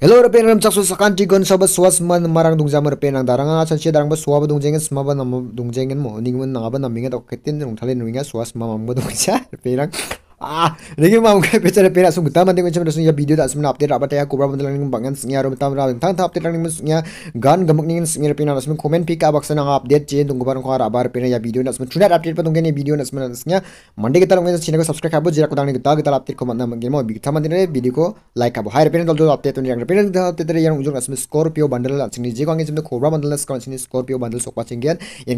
Hello rapen ram chaksu sakan tigon sabat suas man marang dungja mer yang darang, chan che darang ba dongjengin ba dungjengen sma ba mo ningmen nanga ba naminga dok ketin dong thalen winga suas ma mam ba 아, 내게 마음과 배짜리 배라 숨 그다음 만든 것처럼 숨이야 비디오 को आबार पे या video नसमें चुनाव update पर तुमके नहीं video नसमें में channel को subscribe करो जरा को दाने के दाग तरफ आपको मन मंगे मो बिगथा मंदिर रे वीडियो को लाइक करो हायर पेन दल दो अपडेट तो नहीं पेन दल अपडेट रे यार उजो नसमें स्कॉर्पियो बंडल अच्छी नहीं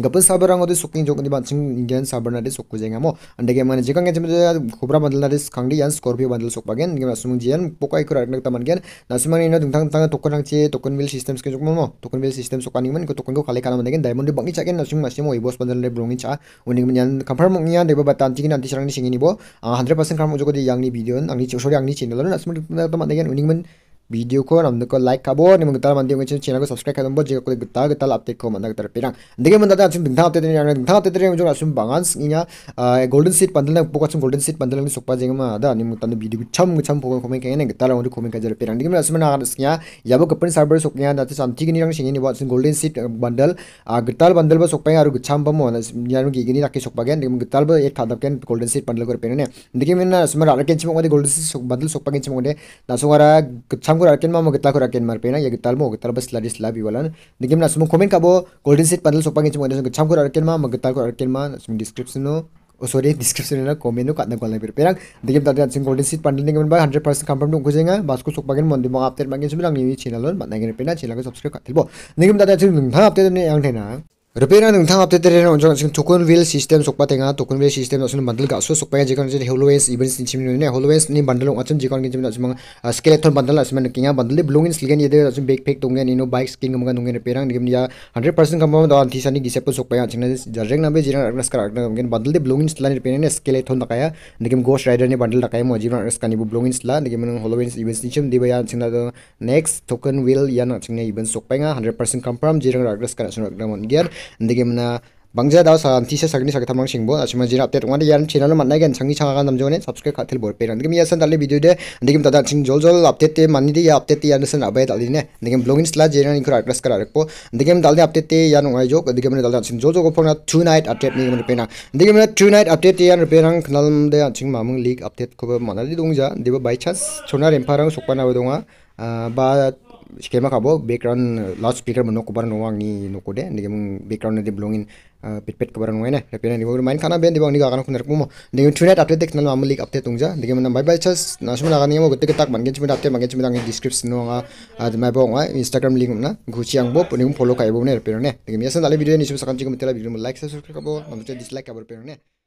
पर साबर रंग तो सुकिंग जो को berapa mandal naris kangdi yan skorpio mandal sok bagen ngi masumung jian pokai kura ngi taman gen nasumang ina tungtang tanga tokon ang cie tokon mil sistem skin sok mamo tokon mil sistem sok kaning man ko tokon ko kale kana mandagen diamond di bangi cakin nasumang masih mo ibos mandal le brongi cha uning man yan kampar mong iyan diba batan cikin nanti sarang ni singin ibo 100% kampar mo joko di yang ni video ang ni cio sorry yang ni channel lalu nasumang di tungtang taman gen uning man video को हमने को like खाबो और निम्न गतार मंदिर में channel को subscribe कर दो जिगर को गतार गतार अपडेट को मंदा गतार पेरांग देखिए मंदा आज दिनथा आते दिन यार दिनथा आते दिन जो असुम बांगान सिंगा गोल्डन सीट पंदल ने पोका सम गोल्डन सीट पंदल ने सोपा जेंग मा आदा निम्न तन वीडियो छम छम पोका कोमे केने गतार और कोमे का जर पेरांग देखिए असुम ना सिंगा याबो कपन सर्वर सोकिया ना शांति की निरंग सिंगे निवा गोल्डन सीट बंडल गतार बंडल बस सोपा और गछम बम होना यार की गिनी रखी सोपा गेन निम्न गतार एक खादा केन गोल्डन सीट बंडल कर पेने देखिए मैं असुम राकेन छिमो गोल्डन सीट बंडल सोपा केन छिमो ने ना सोरा गछम kurakin ma mo gitla kurakin mar pena ya gital mo gital bas lari sla bi walan digim na sumu comment ka bo golden seed panel sopa ngi chungwa desang cham kurakin ma mo gital kurakin ma sum description no oh sorry description में comment नो काटने वाला फिर पेरंग देखिए बता दें golden seat bundle ने by 100 percent confirm नो खुजेंगे बास को सुखबागन मन दिमाग आपते मांगे सुबिलांग न्यूज़ चैनल और बनाएंगे पेना चैनल को सब्सक्राइब कर दिलो देखिए बता दें नोंथां आपते ने आं थेना रुपेरा नंथा अपडेट रे नों जों सिं टोकन व्हील सिस्टम सोखबा थेंगा टोकन व्हील सिस्टम नसुन बंडल गा सो सोखबा जिकन जे हेलोवेंस इवेंट्स नि छिमिन ने हेलोवेंस नि बंडल ओचन जिकन गिन जिम नसुम स्केलेटन बंडल असम न किंगा बंडल लि ब्लोंग इन स्लिगन येदे असम बैग पैक दोंगे नि नो बाइक स्किन गमगा दोंगे रे पेरा निगम या 100% कंफर्म दो अंति सानी गिसेप सोखबा छिन जे जरेंग नबे जिरन अगनस कर अगन गिन बंडल दे ब्लोंग इन स्लिगन रे ने स्केलेटन दकाया निगम गोस्ट राइडर ने बंडल दकाय मो जिरन अगनस कानी ब्लोंग इन स्ला निगम न हेलोवेंस इवेंट्स नि छिम दिबया छिन न नेक्स्ट टोकन व्हील या न छिन इवेंट सोखबा 100% कंफर्म जिरन अगनस कर अगन गिन ndegimna bangja da sa anti se sagni sagta mang singbo achima jira update ngwa yan channel ma nagen changi changa ga namjo ne subscribe ka thil bor pe ndegim ya san dalle video de ndegim tada ching jol jol update te mani de ya update ya nasan abai dali ne ndegim blogging sla jera ni kra address kara rakpo ndegim dalde update te ya ngai jo ndegim ne dalda ching jol jol ko phona tonight update ne ngam pe na ndegim ne tonight update te ya pe rang khnal de ching mamung league update ko ba manali dongja deba by chance chona remparang sokpa na wedonga ba skema kabo background loud speaker mano kubar nuang ni nukode ni kemung background nanti belongin pet pet kubar nuang ne tapi nanti kemung main kana ben di bang ni kagano kunar kumo ni kemung tunet update dek nanti amalik update tungja ni kemung nanti bye bye chas nasi mana kagani kemung gede gede tak mangen cuma update mangen cuma tangan description nuang ah ad mai bang ah instagram link mana guci ang bob ni kemung follow kabo ne tapi nanti ni kemung biasa dalam video ni cuma sakan cikum tela video mula like subscribe kabo mampu cek dislike kabo tapi nanti